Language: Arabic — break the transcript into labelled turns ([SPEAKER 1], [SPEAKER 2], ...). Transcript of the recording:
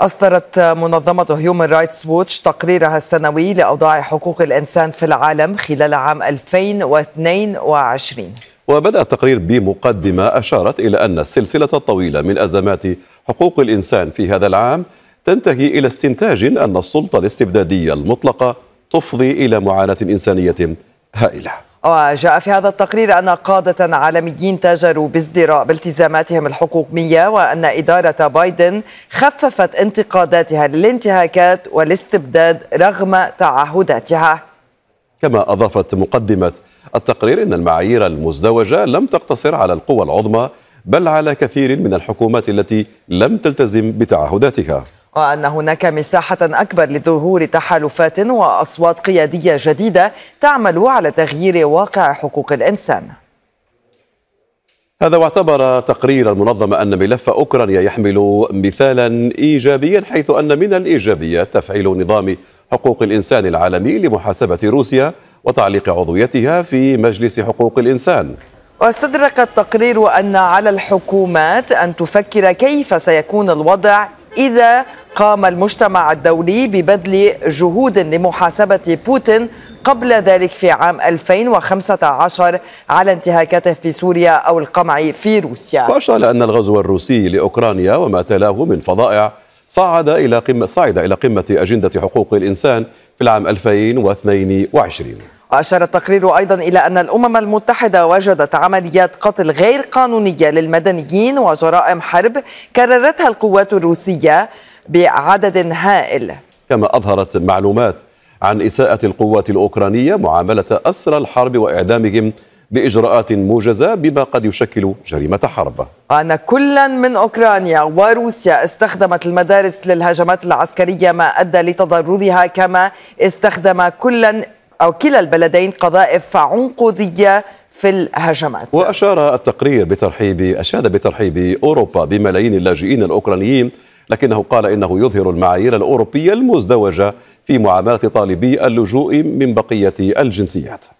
[SPEAKER 1] أصدرت منظمة هيومن رايتس ووتش تقريرها السنوي لأوضاع حقوق الإنسان في العالم خلال عام 2022
[SPEAKER 2] وبدأ التقرير بمقدمة أشارت إلى أن السلسلة الطويلة من أزمات حقوق الإنسان في هذا العام تنتهي إلى استنتاج أن السلطة الاستبدادية المطلقة تفضي إلى معاناة إنسانية هائلة
[SPEAKER 1] وجاء في هذا التقرير أن قادة عالميين تاجروا بازدراء بالتزاماتهم الحكومية وأن إدارة بايدن خففت انتقاداتها للانتهاكات والاستبداد رغم تعهداتها
[SPEAKER 2] كما أضافت مقدمة التقرير أن المعايير المزدوجة لم تقتصر على القوى العظمى بل على كثير من الحكومات التي لم تلتزم بتعهداتها
[SPEAKER 1] وأن هناك مساحة أكبر لظهور تحالفات وأصوات قيادية جديدة تعمل على تغيير واقع حقوق الإنسان
[SPEAKER 2] هذا واعتبر تقرير المنظمة أن ملف أوكرانيا يحمل مثالا إيجابيا حيث أن من الإيجابيات تفعيل نظام حقوق الإنسان العالمي لمحاسبة روسيا وتعليق عضويتها في مجلس حقوق الإنسان
[SPEAKER 1] واستدرك التقرير أن على الحكومات أن تفكر كيف سيكون الوضع إذا قام المجتمع الدولي ببذل جهود لمحاسبة بوتين قبل ذلك في عام 2015 على انتهاكاته في سوريا أو القمع في روسيا
[SPEAKER 2] وأشار أن الغزو الروسي لأوكرانيا وما تلاه من فضائع صعد إلى قمة صعد إلى قمة أجندة حقوق الإنسان في العام 2022
[SPEAKER 1] وأشار التقرير أيضا إلى أن الأمم المتحدة وجدت عمليات قتل غير قانونية للمدنيين وجرائم حرب كررتها القوات الروسية بعدد هائل
[SPEAKER 2] كما أظهرت معلومات عن إساءة القوات الأوكرانية معاملة أسرى الحرب وإعدامهم بإجراءات موجزة بما قد يشكل جريمة حرب
[SPEAKER 1] أن كلا من أوكرانيا وروسيا استخدمت المدارس للهجمات العسكرية ما أدى لتضررها كما استخدم كلا أو كلا البلدين قذائف عنقودية في الهجمات
[SPEAKER 2] وأشار التقرير بترحيب أشاد بترحيب أوروبا بملايين اللاجئين الأوكرانيين لكنه قال إنه يظهر المعايير الأوروبية المزدوجة في معاملة طالبي اللجوء من بقية الجنسيات